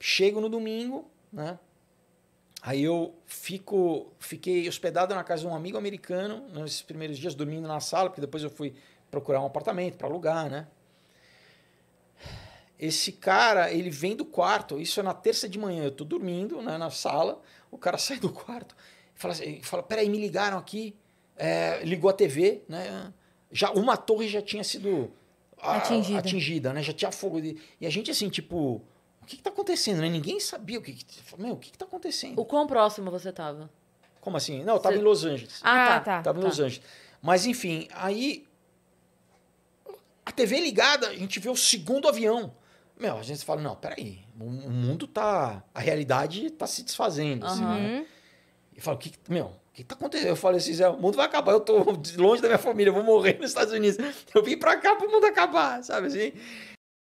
chego no domingo, né? Aí eu fico, fiquei hospedado na casa de um amigo americano nesses primeiros dias, dormindo na sala, porque depois eu fui procurar um apartamento para alugar, né? Esse cara, ele vem do quarto, isso é na terça de manhã, eu tô dormindo né, na sala, o cara sai do quarto e fala, assim, fala peraí, me ligaram aqui, é, ligou a TV, né? Já, uma torre já tinha sido ah, atingida. atingida, né? Já tinha fogo. E a gente, assim, tipo que, que está acontecendo, né? Ninguém sabia o que, que meu, o que, que tá acontecendo. O quão próximo você estava? Como assim? Não, eu estava você... em Los Angeles. Ah, tá, ah, tá. Tava tá. em Los tá. Angeles. Mas enfim, aí a TV é ligada, a gente vê o segundo avião. Meu, a gente fala, não, peraí, o mundo tá, a realidade tá se desfazendo, uhum. assim, né? E fala, o que, meu, que está acontecendo? Eu falei assim, o mundo vai acabar, eu estou longe da minha família, eu vou morrer nos Estados Unidos. Eu vim para cá para o mundo acabar, sabe assim?